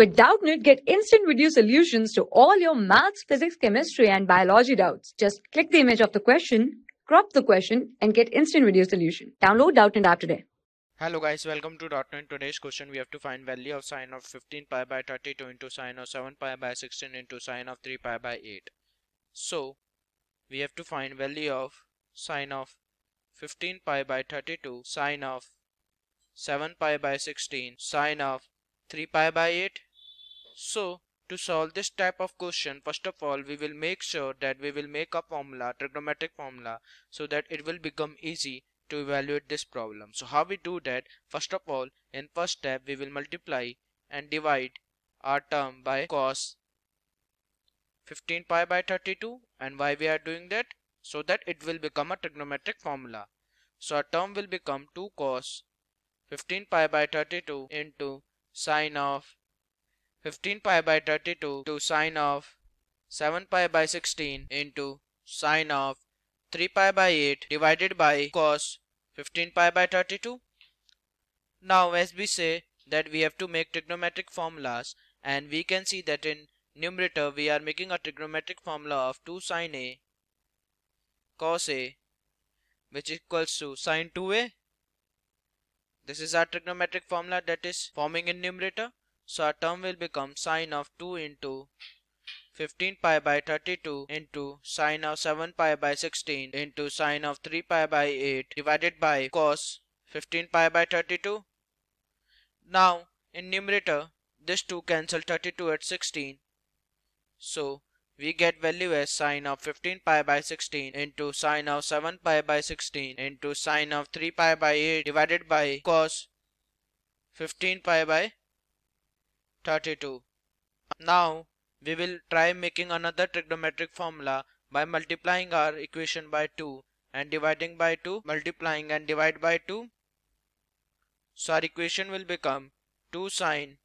With Doubtnit, get instant video solutions to all your maths, physics, chemistry, and biology doubts. Just click the image of the question, crop the question, and get instant video solution. Download Doubtnit app today. Hello guys, welcome to .NET. Today's question we have to find value of sine of 15 pi by 32 into sine of 7 pi by 16 into sine of 3 pi by 8. So, we have to find value of sine of 15 pi by 32, sine of 7 pi by 16, sine of 3 pi by 8 so to solve this type of question, first of all, we will make sure that we will make a formula, trigonometric formula, so that it will become easy to evaluate this problem. So how we do that? First of all, in first step, we will multiply and divide our term by cos 15 pi by 32 and why we are doing that? So that it will become a trigonometric formula. So our term will become 2 cos 15 pi by 32 into sine of 15 pi by 32 to sine of 7 pi by 16 into sine of 3 pi by 8 divided by cos 15 pi by 32. Now as we say that we have to make trigonometric formulas and we can see that in numerator we are making a trigonometric formula of 2 sine a cos a which equals to sine 2a. This is our trigonometric formula that is forming in numerator. So our term will become sine of 2 into 15 pi by 32 into sine of 7 pi by 16 into sine of 3 pi by 8 divided by cos 15 pi by 32. Now in numerator this 2 cancel 32 at 16. So we get value as sine of 15 pi by 16 into sine of 7 pi by 16 into sine of 3 pi by 8 divided by cos 15 pi by 32. Now we will try making another trigonometric formula by multiplying our equation by 2 and dividing by 2 multiplying and divide by 2 so our equation will become 2 sine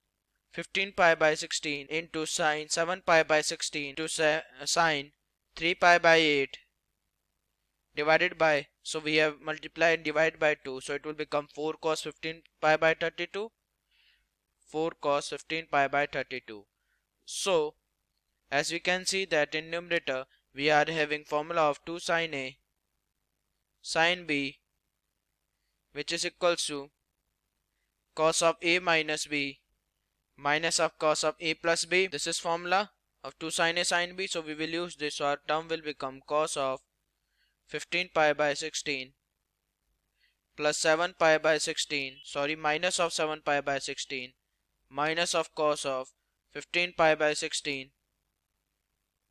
15 pi by 16 into sine 7 pi by 16 to uh, sine 3 pi by 8 divided by so we have multiplied and divided by 2 so it will become 4 cos 15 pi by 32 4 cos 15 pi by 32. So as we can see that in numerator we are having formula of 2 sine a sine b which is equal to cos of a minus b minus of cos of a plus b this is formula of 2 sine a sine b so we will use this so our term will become cos of 15 pi by 16 plus 7 pi by 16 sorry minus of 7 pi by 16 minus of cos of 15 pi by 16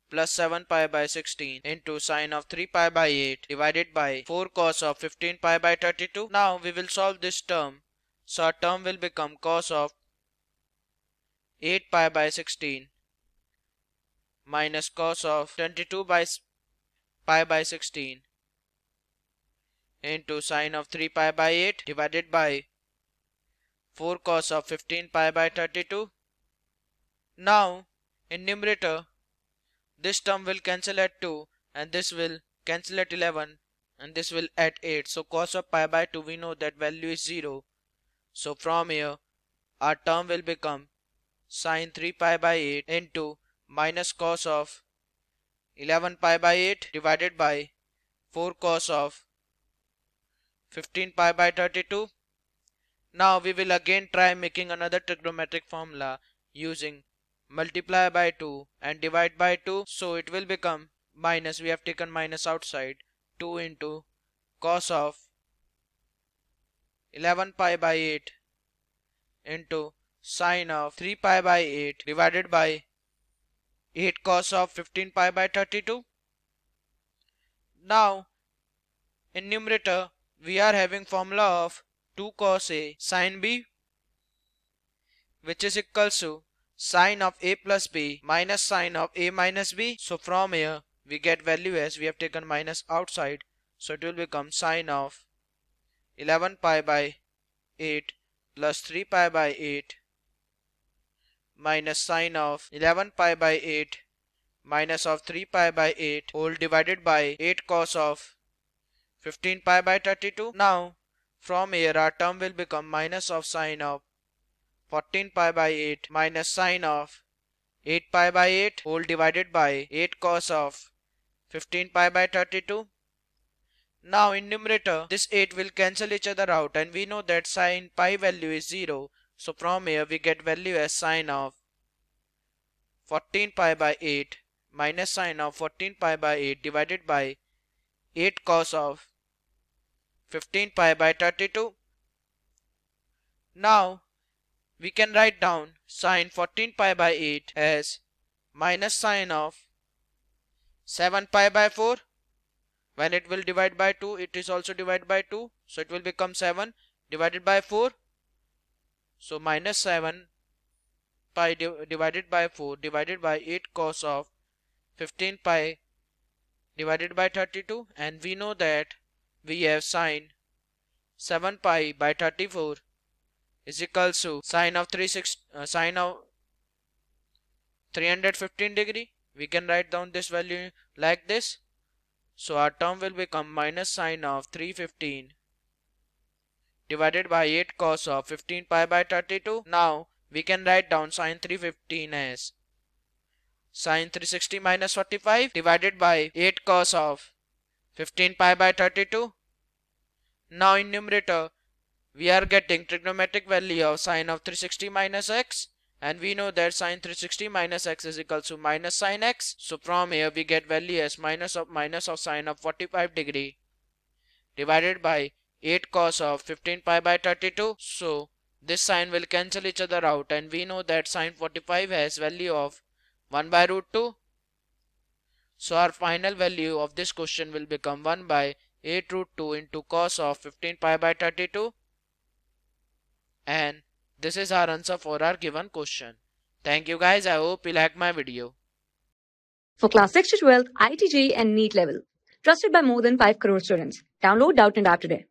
plus 7 pi by 16 into sine of 3 pi by 8 divided by 4 cos of 15 pi by 32. Now we will solve this term. So our term will become cos of 8 pi by 16 minus cos of 22 by pi by 16 into sine of 3 pi by 8 divided by 4 cos of 15 pi by 32. Now in numerator this term will cancel at 2 and this will cancel at 11 and this will at 8. So cos of pi by 2 we know that value is 0. So from here our term will become sine 3 pi by 8 into minus cos of 11 pi by 8 divided by 4 cos of 15 pi by 32 now we will again try making another trigonometric formula using multiply by 2 and divide by 2 so it will become minus we have taken minus outside 2 into cos of 11 pi by 8 into sine of 3 pi by 8 divided by 8 cos of 15 pi by 32 now in numerator we are having formula of 2 cos A sine B which is equals to sine of A plus B minus sine of A minus B. So from here we get value as we have taken minus outside. So it will become sine of 11 pi by 8 plus 3 pi by 8 minus sine of 11 pi by 8 minus of 3 pi by 8 whole divided by 8 cos of 15 pi by 32. Now from here our term will become minus of sine of 14 pi by 8 minus sine of 8 pi by 8 whole divided by 8 cos of 15 pi by 32. Now in numerator this 8 will cancel each other out and we know that sine pi value is 0. So from here we get value as sine of 14 pi by 8 minus sine of 14 pi by 8 divided by 8 cos of 15 pi by 32. Now we can write down sine 14 pi by 8 as minus sine of 7 pi by 4 when it will divide by 2 it is also divided by 2 so it will become 7 divided by 4 so minus 7 pi divided by 4 divided by 8 cos of 15 pi divided by 32 and we know that we have sine 7 pi by 34 is equal to sine of 36 uh, sine of 315 degree we can write down this value like this so our term will become minus sine of 315 divided by 8 cos of 15 pi by 32 now we can write down sine 315 as sine 360 minus 45 divided by 8 cos of 15 pi by 32. Now in numerator, we are getting trigonometric value of sine of 360 minus x and we know that sine 360 minus x is equal to minus sine x. So from here we get value as minus of minus of sine of 45 degree divided by 8 cos of 15 pi by 32. So this sine will cancel each other out and we know that sine 45 has value of 1 by root 2 so our final value of this question will become 1 by 8 root 2 into cos of 15 pi by 32. And this is our answer for our given question. Thank you guys. I hope you like my video. For class 6 to 12, ITG and NEET level. Trusted by more than 5 crore students. Download Doubt and App today.